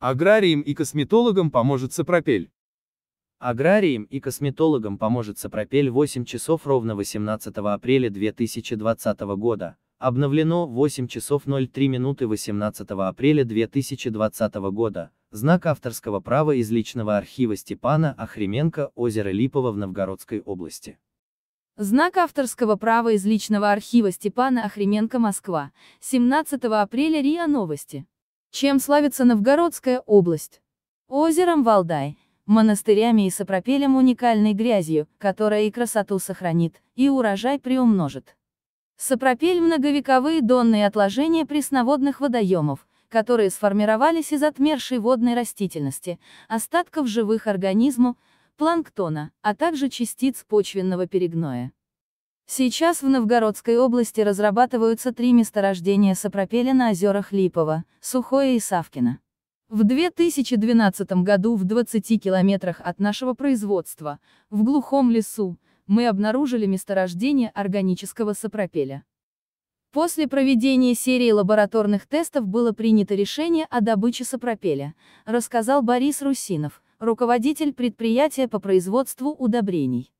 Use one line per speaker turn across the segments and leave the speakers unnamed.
Аграриям и косметологам поможет Сапропель. Аграриям и косметологам поможет Сапропель 8 часов ровно 18 апреля 2020 года. Обновлено 8 часов 03 минуты 18 апреля 2020 года. Знак авторского права из личного архива Степана Охременко «Озеро Липово» в Новгородской области.
Знак авторского права из личного архива Степана Охременко «Москва», 17 апреля РИА Новости. Чем славится Новгородская область? Озером Валдай, монастырями и сапропелем уникальной грязью, которая и красоту сохранит, и урожай приумножит. Сапропель многовековые донные отложения пресноводных водоемов, которые сформировались из отмершей водной растительности, остатков живых организмов, планктона, а также частиц почвенного перегноя. Сейчас в Новгородской области разрабатываются три месторождения сапропеля на озерах Липова, Сухое и Савкино. В 2012 году в 20 километрах от нашего производства, в глухом лесу, мы обнаружили месторождение органического сапропеля. После проведения серии лабораторных тестов было принято решение о добыче сапропеля, рассказал Борис Русинов, руководитель предприятия по производству удобрений.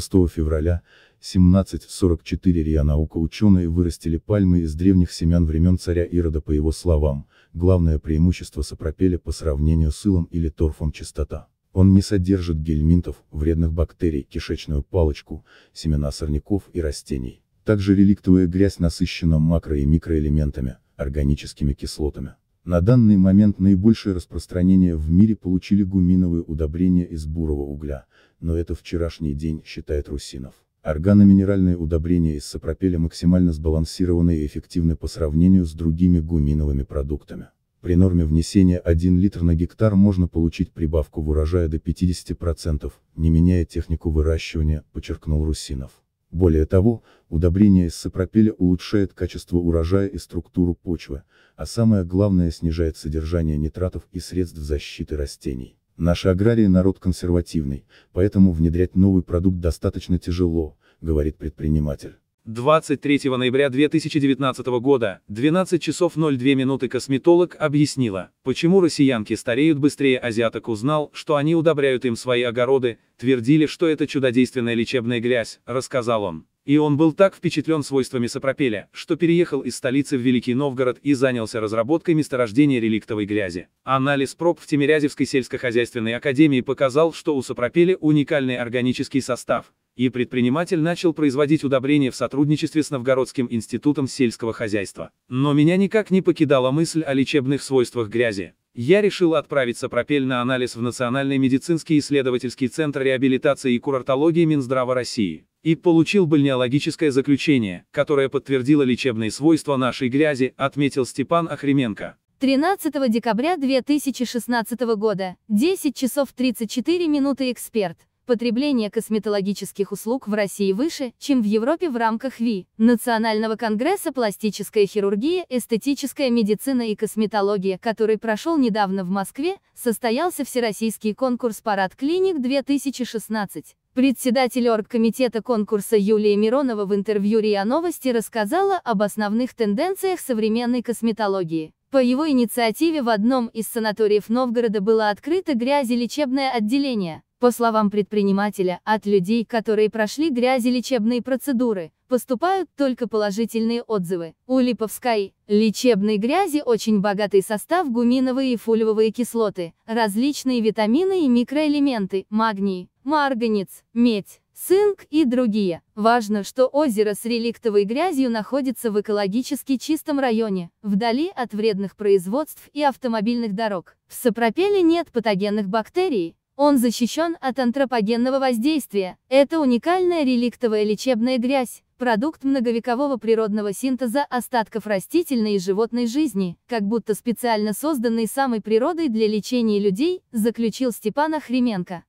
6 февраля 1744 РИА Наука ученые вырастили пальмы из древних семян времен царя Ирода по его словам, главное преимущество сопропеля по сравнению с илом или торфом чистота. Он не содержит гельминтов, вредных бактерий, кишечную палочку, семена сорняков и растений. Также реликтовая грязь насыщена макро- и микроэлементами, органическими кислотами. На данный момент наибольшее распространение в мире получили гуминовые удобрения из бурого угля, но это вчерашний день, считает Русинов. Органоминеральные удобрения из сапропеля максимально сбалансированы и эффективны по сравнению с другими гуминовыми продуктами. При норме внесения 1 литр на гектар можно получить прибавку в урожае до 50%, не меняя технику выращивания, подчеркнул Русинов. Более того, удобрение из сапропеля улучшает качество урожая и структуру почвы, а самое главное снижает содержание нитратов и средств защиты растений. Наши аграрии народ консервативный, поэтому внедрять новый продукт достаточно тяжело, говорит предприниматель.
23 ноября 2019 года, 12 часов 02 минуты косметолог объяснила, почему россиянки стареют быстрее азиаток узнал, что они удобряют им свои огороды, твердили, что это чудодейственная лечебная грязь, рассказал он. И он был так впечатлен свойствами сапропеля, что переехал из столицы в Великий Новгород и занялся разработкой месторождения реликтовой грязи. Анализ проб в Тимирязевской сельскохозяйственной академии показал, что у сапропеля уникальный органический состав, и предприниматель начал производить удобрения в сотрудничестве с Новгородским институтом сельского хозяйства. Но меня никак не покидала мысль о лечебных свойствах грязи. Я решил отправиться сапропель на анализ в Национальный медицинский исследовательский центр реабилитации и курортологии Минздрава России и получил бальнеологическое заключение, которое подтвердило лечебные свойства нашей грязи, отметил Степан Охременко.
13 декабря 2016 года, 10 часов 34 минуты эксперт потребление косметологических услуг в России выше, чем в Европе в рамках ВИ, Национального конгресса пластическая хирургия, эстетическая медицина и косметология, который прошел недавно в Москве, состоялся всероссийский конкурс «Парад клиник-2016». Председатель оргкомитета конкурса Юлия Миронова в интервью РИА Новости рассказала об основных тенденциях современной косметологии. По его инициативе в одном из санаториев Новгорода было открыто грязелечебное отделение. По словам предпринимателя, от людей, которые прошли грязи лечебные процедуры, поступают только положительные отзывы. У Липовской лечебной грязи очень богатый состав гуминовые и фульвовые кислоты, различные витамины и микроэлементы, магний, марганец, медь, цинк и другие. Важно, что озеро с реликтовой грязью находится в экологически чистом районе, вдали от вредных производств и автомобильных дорог. В сапропеле нет патогенных бактерий, он защищен от антропогенного воздействия. Это уникальная реликтовая лечебная грязь, продукт многовекового природного синтеза остатков растительной и животной жизни, как будто специально созданный самой природой для лечения людей, заключил Степан Охременко.